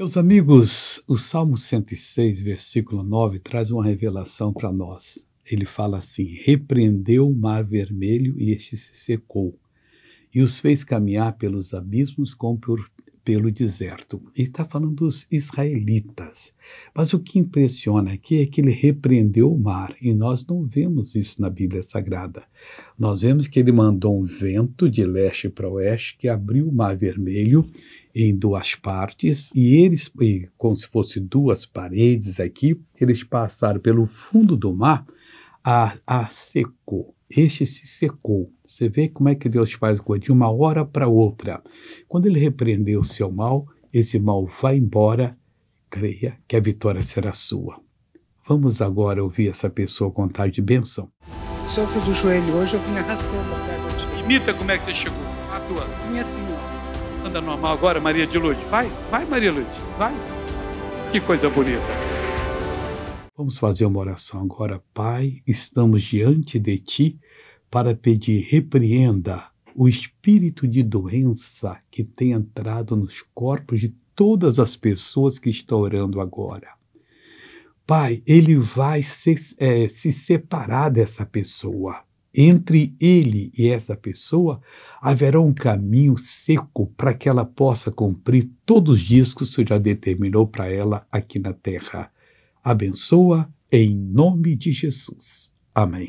Meus amigos, o Salmo 106, versículo 9, traz uma revelação para nós. Ele fala assim: Repreendeu o mar vermelho e este se secou, e os fez caminhar pelos abismos como por pelo deserto. Ele está falando dos israelitas. Mas o que impressiona aqui é que ele repreendeu o mar, e nós não vemos isso na Bíblia Sagrada. Nós vemos que ele mandou um vento de leste para oeste que abriu o mar vermelho em duas partes, e eles, como se fossem duas paredes aqui, eles passaram pelo fundo do mar a, a secou. Este se secou. Você vê como é que Deus faz coisa de uma hora para outra. Quando ele repreendeu o seu mal, esse mal vai embora, creia que a vitória será sua. Vamos agora ouvir essa pessoa contar de bênção. Sofro do joelho, hoje eu vim arrastando a perna. Imita como é que você chegou, atua. Minha senhora. Anda normal agora, Maria de Lourdes. Vai, vai Maria Lourdes, vai. Que coisa bonita. Vamos fazer uma oração agora, Pai. Estamos diante de Ti para pedir repreenda o espírito de doença que tem entrado nos corpos de todas as pessoas que estão orando agora. Pai, ele vai se, é, se separar dessa pessoa. Entre ele e essa pessoa haverá um caminho seco para que ela possa cumprir todos os discos que o Senhor já determinou para ela aqui na terra abençoa em nome de Jesus. Amém.